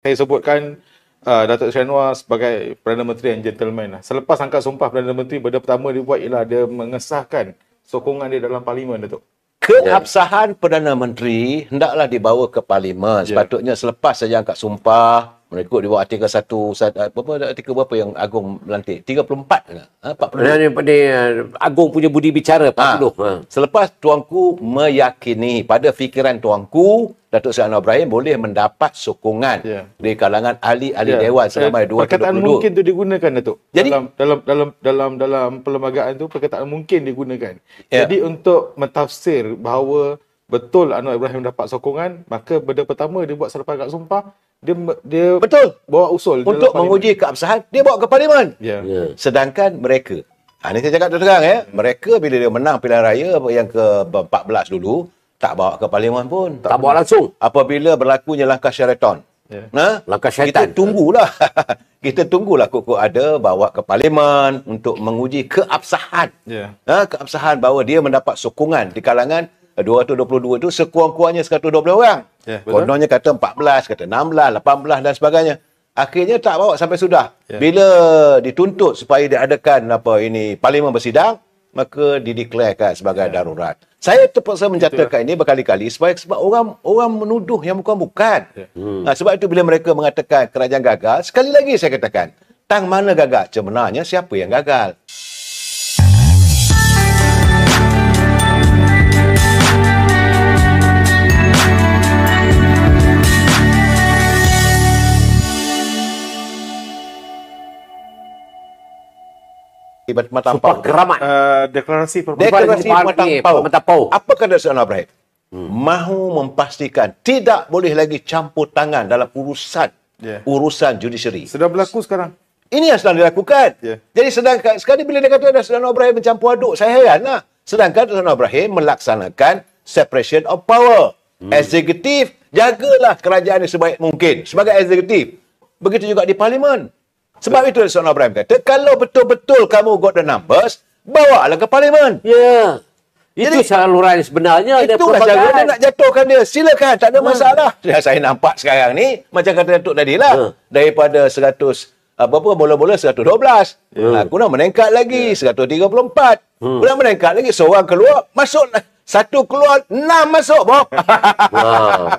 saya sebutkan uh, Datuk Shenwa sebagai Perdana Menteri yang gentleman. Selepas angkat sumpah Perdana Menteri, benda pertama dia buat ialah dia mengesahkan sokongan dia dalam parlimen Datuk. Keabsahan Perdana Menteri hendaklah dibawa ke parlimen. Ya. Sepatutnya selepas saja angkat sumpah, Merekod di bawah artikel 1, ah, apa, artikel berapa yang Agong melantik? 34 ke? Ha, 40. Dan yang penting, Agong punya budi bicara 40. Ha. Ha. Selepas tuanku meyakini pada fikiran tuanku, Datuk Seri Anwar Ibrahim boleh mendapat sokongan yeah. dari kalangan ahli-ahli yeah. Dewan eh, selama dua Perkataan 22. mungkin itu digunakan, Datuk. Jadi? Dalam, dalam, dalam, dalam, dalam perlembagaan itu, perkataan mungkin digunakan. Yeah. Jadi untuk mentafsir bahawa betul Anwar Ibrahim dapat sokongan, maka benda pertama dia buat selepas akad sumpah, dia dia betul. bawa usul. Untuk menguji keabsahan, dia bawa ke parlimen. Yeah. Yeah. Sedangkan mereka, ini ha, saya cakap terang-terang, ya. Eh, mereka bila dia menang pilihan raya yang ke-14 dulu, tak bawa ke parlimen pun. Tak, tak bawa langsung. Apabila berlakunya langkah syaraton. Yeah. Ha? Langkah syaitan. Kita tunggulah. kita tunggulah kukuk ada bawa ke parlimen untuk menguji keabsahan. Yeah. Ha? Keabsahan bahawa dia mendapat sokongan di kalangan 222 eh, tu sekurang-kurangnya 112 orang. Yeah, ya, Kononnya kata 14, kata 16, 18 dan sebagainya. Akhirnya tak bawa sampai sudah. Yeah. Bila dituntut supaya diadakan apa ini parlimen bersidang, maka dideklarkan sebagai yeah. darurat. Saya terpaksa mencatatkan ya. ini berkali-kali supaya sebab orang orang menuduh yang bukan-bukan. Yeah. Hmm. Nah, sebab itu bila mereka mengatakan kerajaan gagal, sekali lagi saya katakan, tang mana gagal? Sebenarnya siapa yang gagal? Ya? Eh, matang Pau. Geramat. Uh, deklarasi deklarasi Matang Pau. Matang Pau. Apa kata Sultan Ibrahim? Hmm. Mahu memastikan tidak boleh lagi campur tangan dalam urusan yeah. urusan judiciary. Sudah berlaku sekarang. Ini yang sedang dilakukan. Yeah. Jadi sedangkan sekali bila dia kata ada Sultan Ibrahim mencampur aduk, saya heranlah. Sedangkan Sultan Ibrahim melaksanakan separation of power. Hmm. Eksekutif jagalah kerajaan ini sebaik mungkin sebagai eksekutif. Begitu juga di parlimen. Sebab itu Sun Abraham kata, kalau betul-betul kamu got the numbers, bawa bawalah ke parlimen. Ya. Jadi, itu saluran sebenarnya. Itu cara dia nak jatuhkan dia. Silakan, tak ada ha. masalah. Ya, saya nampak sekarang ni, macam kata Datuk tadi lah. Ya. Ha. Daripada 100, apa-apa, ah, mula-mula 112. Ya. Aku nak meningkat lagi, ya. 134. Hmm. Aku meningkat lagi, seorang keluar, masuk. Satu keluar, enam masuk, Bob. wow.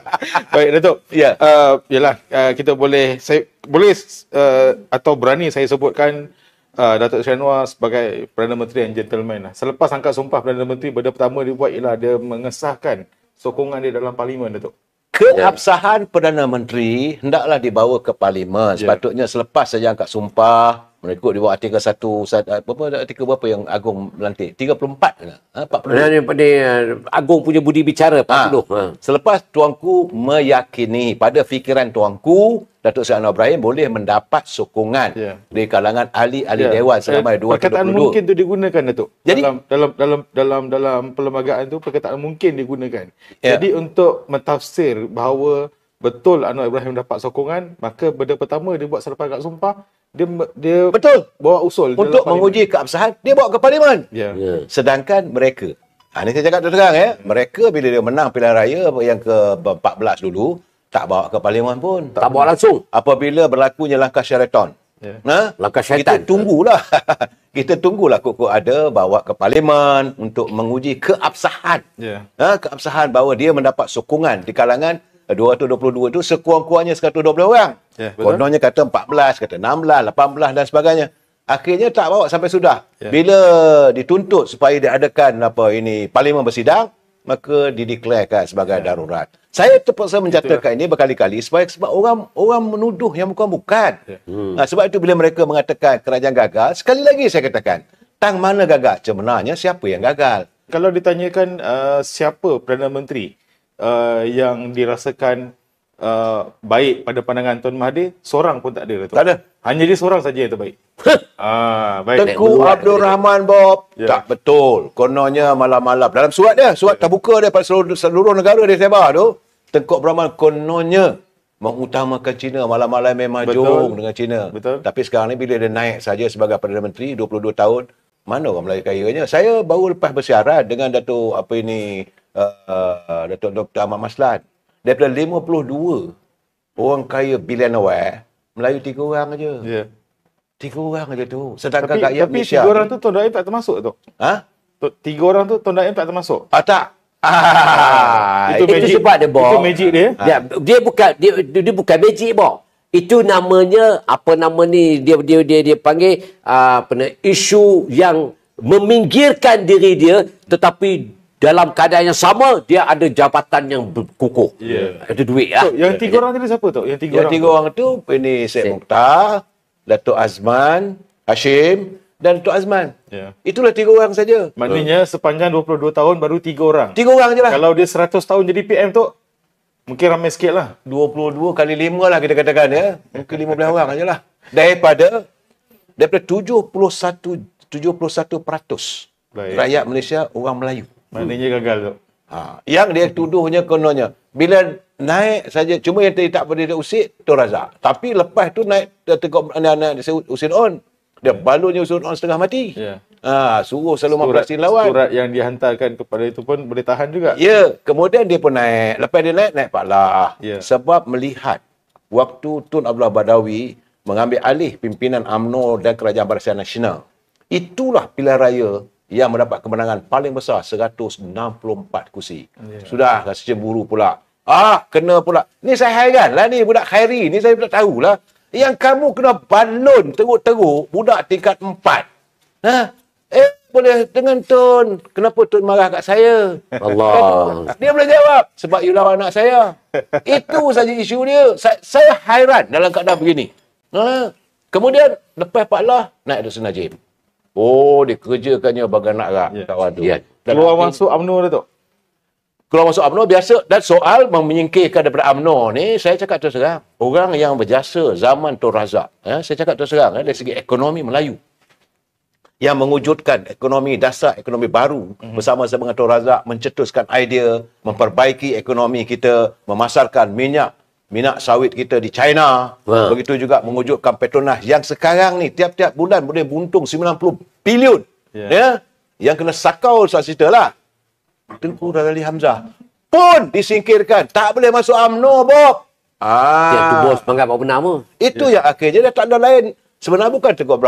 Baik, Datuk. Ya. Yeah. Uh, yalah, uh, kita boleh saya boleh uh, atau berani saya sebutkan uh, Datuk Shenwa sebagai Perdana Menteri yang gentleman. Lah. Selepas angkat sumpah Perdana Menteri, benda pertama dia buat ialah dia mengesahkan sokongan dia dalam parlimen, Datuk. Keabsahan yeah. Perdana Menteri hendaklah dibawa ke parlimen. Ya. Sepatutnya yeah. selepas saja angkat sumpah, merekod di bawah artikel 1 ah, apa artikel berapa yang agung melantik 34 ke ha, 40 dan pada agung punya budi bicara 40 ha. Ha. selepas tuanku meyakini pada fikiran tuanku Datuk Seri Anwar Ibrahim boleh mendapat sokongan yeah. dari kalangan ahli-ahli yeah. dewan selama yeah. 2022. Perkataan mungkin itu digunakan Datuk. Jadi? Dalam, dalam dalam dalam dalam perlembagaan itu perkataan mungkin digunakan. Yeah. Jadi untuk mentafsir bahawa betul Anwar Ibrahim dapat sokongan, maka benda pertama dia buat selepas agak sumpah, dia dia betul bawa usul untuk menguji keabsahan dia bawa ke parlimen yeah. Yeah. sedangkan mereka ah ni saya cakap terang ya eh, mereka bila dia menang pilihan raya yang ke-14 dulu tak bawa ke parlimen pun tak, tak bawa langsung apabila berlakunya langkah syaraton nah ya. Ha? Langkah syaitan. Kita tunggulah. kita tunggulah kukuk ada bawa ke parlimen untuk menguji keabsahan. Yeah. Ha? Keabsahan bahawa dia mendapat sokongan di kalangan 222 eh, tu sekurang-kurangnya 112 orang. Yeah, ya, Kononnya kata 14, kata 16, 18 dan sebagainya. Akhirnya tak bawa sampai sudah. Yeah. Bila dituntut supaya diadakan apa ini parlimen bersidang, maka dideklarkan sebagai yeah. darurat. Saya terpaksa menjatuhkan yeah. ini berkali-kali supaya sebab orang orang menuduh yang bukan-bukan. Yeah. Hmm. Nah, sebab itu bila mereka mengatakan kerajaan gagal, sekali lagi saya katakan, tang mana gagal? Sebenarnya siapa yang gagal? Kalau ditanyakan uh, siapa Perdana Menteri uh, yang dirasakan uh, baik pada pandangan Tuan Mahathir, seorang pun tak ada Datuk. Tak ada. Hanya dia seorang saja yang terbaik. ah, baik. Tengku Abdul Rahman Bob. Ya. Tak betul. Kononnya malam-malam dalam surat dia, surat ya. terbuka dia pada seluruh, seluruh negara dia sebar tu. Tengku Rahman kononnya mengutamakan China malam-malam memang jong dengan China. Betul. Tapi sekarang ni bila dia naik saja sebagai Perdana Menteri 22 tahun, mana orang Melayu kayanya? Saya baru lepas bersiaran dengan Dato' apa ini Ah, Dato' uh, Dr. Ahmad Maslan daripada 52 orang kaya bilion awal Melayu tiga orang aja. Ya. Yeah. Tiga orang aja tu. Sedangkan tapi, rakyat tapi Malaysia. Tapi ha? tiga orang tu Tuan Daim tak termasuk tu. Ha? Tiga orang tu Tuan Daim tak termasuk. Ah, tak. Ah, ah itu, magic. itu sebab dia bo. Itu magic ha. ya, dia. Dia, dia bukan dia, dia buka magic bo. Itu namanya apa nama ni dia dia dia, dia panggil uh, apa isu yang meminggirkan diri dia tetapi dalam keadaan yang sama dia ada jabatan yang kukuh. Yeah. Ada duit lah. So, yang tiga orang tadi siapa tu? Yang tiga yang orang. orang tu ini Syed Mukhtar, Datuk Azman, Hashim dan Datuk Azman. Yeah. Itulah tiga orang saja. Maknanya so. sepanjang 22 tahun baru tiga orang. Tiga orang je lah. Kalau dia 100 tahun jadi PM tu mungkin ramai sikit lah. 22 kali 5 lah kita katakan ya. Mungkin 15 orang je lah. Daripada daripada 71 71% Baik. rakyat Malaysia orang Melayu. Maknanya gagal tu. Ha. Yang dia tuduhnya kononnya. Bila naik saja cuma yang tadi tak pernah dia usik tu razak tapi lepas tu naik dia tengok anak-anak dia usin on dia ya. balunnya usin on setengah mati yeah. ha, suruh selalu mempersin lawan surat yang dihantarkan kepada itu pun boleh tahan juga ya yeah. kemudian dia pun naik lepas dia naik naik pak lah ya. sebab melihat waktu Tun Abdullah Badawi mengambil alih pimpinan amno dan Kerajaan Barisan Nasional itulah pilihan raya yang mendapat kemenangan paling besar 164 kursi. Yeah. Sudah rasa cemburu pula. Ah, kena pula. Ni saya hairan lah ni budak Khairi. Ni saya tak tahulah. Yang kamu kena balon teruk-teruk budak tingkat empat. Nah, ha? Eh, boleh dengan Tun. Kenapa Tun marah kat saya? Allah. Dia boleh jawab. Sebab you lawan anak saya. Itu saja isu dia. Saya, saya hairan dalam keadaan begini. Nah, ha? Kemudian, lepas Pak Lah, naik ke Senajim. Oh, dia kerjakannya bagai nak rak. Yeah. Yeah. Dan keluar masuk UMNO tu? Keluar masuk UMNO biasa. Dan soal menyingkirkan daripada UMNO ni, saya cakap tu terang. Orang yang berjasa zaman Tun Razak. Eh, saya cakap tu terang. Eh, dari segi ekonomi Melayu. Yang mewujudkan ekonomi dasar, ekonomi baru. Mm-hmm. Bersama-sama dengan Tun Razak. Mencetuskan idea. Memperbaiki ekonomi kita. Memasarkan minyak minyak sawit kita di China. Ha. Begitu juga mengujudkan Petronas yang sekarang ni tiap-tiap bulan boleh buntung 90 bilion. Ya. Yeah. Yeah? Yang kena sakau soal cerita lah. Tengku Razali Hamzah pun disingkirkan. Tak boleh masuk UMNO, Bob. Ah. Itu bos bangga apa pun nama. Itu yeah. yang akhirnya dah tak ada lain. Sebenarnya bukan Tengku,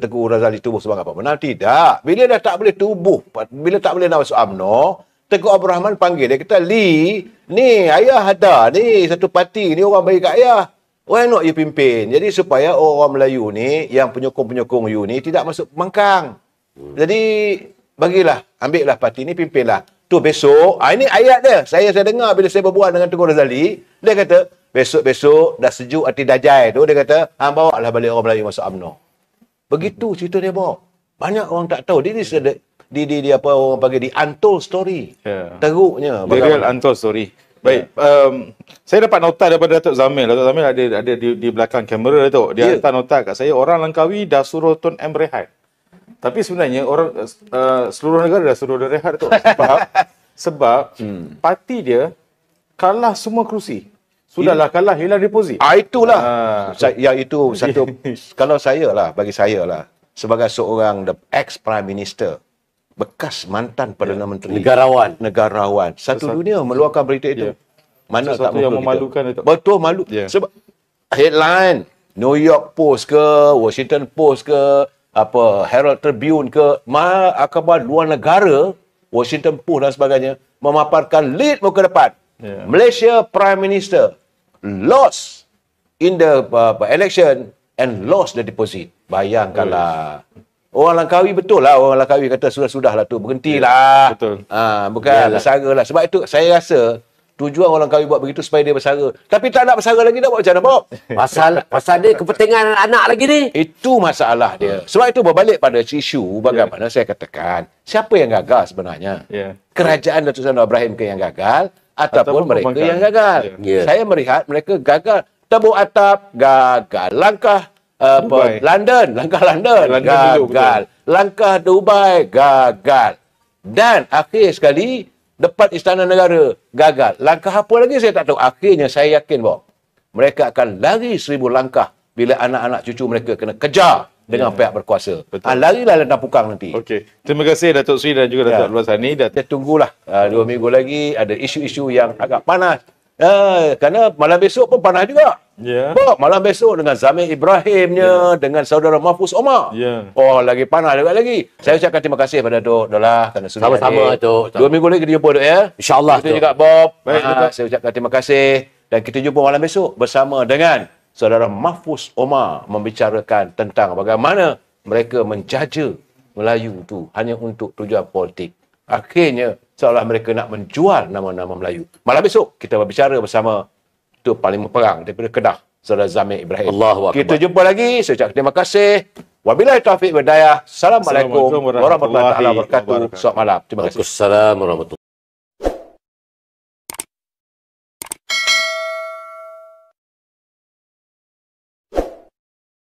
Tengku Razali tubuh sebagai apa pun Tidak. Bila dah tak boleh tubuh, bila tak boleh nak masuk amno tegur Abdul Rahman panggil dia kata Lee ni ayah ada ni satu parti ni orang bagi kat ayah why not you pimpin jadi supaya orang Melayu ni yang penyokong-penyokong you ni tidak masuk mangkang hmm. jadi bagilah ambil lah parti ni pimpin tu besok ah ini ayat dia saya saya dengar bila saya berbual dengan Tengku Razali dia kata besok-besok dah sejuk hati dajai tu dia kata ha, bawa lah balik orang Melayu masuk AMNO. begitu cerita dia bawa banyak orang tak tahu Ini is the di di di apa orang panggil di antol story. Yeah. Teruknya. The real untold story. Baik, ya. um, saya dapat nota daripada Datuk Zamil. Datuk Zamil ada ada di, di belakang kamera tu. Dia yeah. hantar nota kat saya orang Langkawi dah suruh Tun M rehat. Tapi sebenarnya orang uh, seluruh negara dah suruh dia rehat tu. Sebab sebab hmm. parti dia kalah semua kerusi. Sudahlah ya. kalah hilang deposit. Ah itulah. Ah, ya itu satu kalau saya lah bagi saya lah sebagai seorang the ex prime minister bekas mantan Perdana yeah. Menteri. Negarawan. Negarawan. Satu Pesan. dunia meluarkan berita itu. Yeah. Mana Sesuatu tak betul yang memalukan kita. itu. Betul malu. Yeah. Sebab headline New York Post ke Washington Post ke apa Herald Tribune ke akhbar luar negara Washington Post dan sebagainya memaparkan lead muka depan. Yeah. Malaysia Prime Minister lost in the uh, election and lost the deposit. Bayangkanlah. Yes. Orang Langkawi betul lah orang Langkawi kata sudah-sudah lah tu berhentilah. lah. betul. Ah ha, bukan lah. sebab itu saya rasa tujuan orang Langkawi buat begitu supaya dia bersara. Tapi tak nak bersara lagi nak buat macam mana Bob? pasal pasal dia kepentingan anak lagi ni. Itu masalah dia. Hmm. Sebab itu berbalik pada isu bagaimana yeah. saya katakan siapa yang gagal sebenarnya? Yeah. Kerajaan Datuk Seri Ibrahim ke yang gagal ataupun, ataupun mereka yang gagal. Yeah. Yeah. Saya melihat mereka gagal tabu atap gagal langkah Eh, apa uh, London langkah London, London gagal dulu, langkah Dubai gagal dan akhir sekali depan istana negara gagal langkah apa lagi saya tak tahu akhirnya saya yakin bahawa mereka akan lari seribu langkah bila anak-anak cucu mereka kena kejar dengan ya. pihak berkuasa. Betul. Ah, larilah dalam pukang nanti. Okey. Terima kasih Datuk Sri dan juga Datuk ya. Luar Sani. Kita ya, tunggulah uh, dua minggu lagi ada isu-isu yang agak panas. Uh, kerana malam besok pun panas juga. Yeah. malam besok dengan Zamir Ibrahimnya, yeah. dengan saudara Mahfuz Omar. Yeah. Oh, lagi panas juga lagi. Saya ucapkan terima kasih pada Tok Dolah. Sama-sama, tu. Dua minggu lagi kita jumpa, Tok, ya. InsyaAllah, Tok. Kita juga, Bob. Baik, uh, saya ucapkan terima kasih. Dan kita jumpa malam besok bersama dengan saudara Mahfuz Omar membicarakan tentang bagaimana mereka menjaja Melayu tu hanya untuk tujuan politik. Akhirnya, seolah mereka nak menjual nama-nama Melayu. Malam besok kita berbicara bersama tu paling Perang daripada Kedah, Saudara Zamir Ibrahim. Allah kita jumpa lagi. Saya ucapkan terima kasih. Wabillahi taufiq wa hidayah. Assalamualaikum warahmatullahi wabarakatuh. Selamat malam. Terima kasih. Assalamualaikum warahmatullahi